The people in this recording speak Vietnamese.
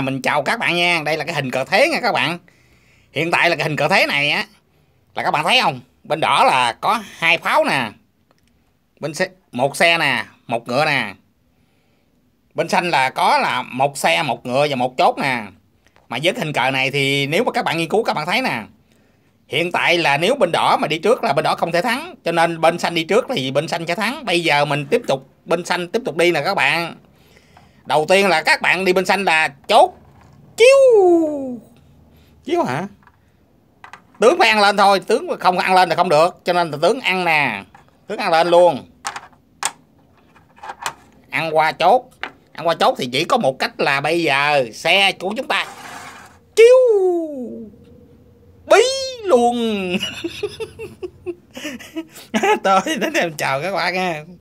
mình chào các bạn nha, đây là cái hình cờ thế nha các bạn. Hiện tại là cái hình cờ thế này á là các bạn thấy không? Bên đỏ là có hai pháo nè. Bên xe một xe nè, một ngựa nè. Bên xanh là có là một xe, một ngựa và một chốt nè. Mà với hình cờ này thì nếu mà các bạn nghiên cứu các bạn thấy nè. Hiện tại là nếu bên đỏ mà đi trước là bên đỏ không thể thắng, cho nên bên xanh đi trước thì bên xanh sẽ thắng. Bây giờ mình tiếp tục bên xanh tiếp tục đi nè các bạn đầu tiên là các bạn đi bên xanh là chốt chiếu chiếu hả tướng phải ăn lên thôi tướng không ăn lên là không được cho nên là tướng ăn nè tướng ăn lên luôn ăn qua chốt ăn qua chốt thì chỉ có một cách là bây giờ xe của chúng ta chiếu bí luôn tôi đến em chào các bạn nha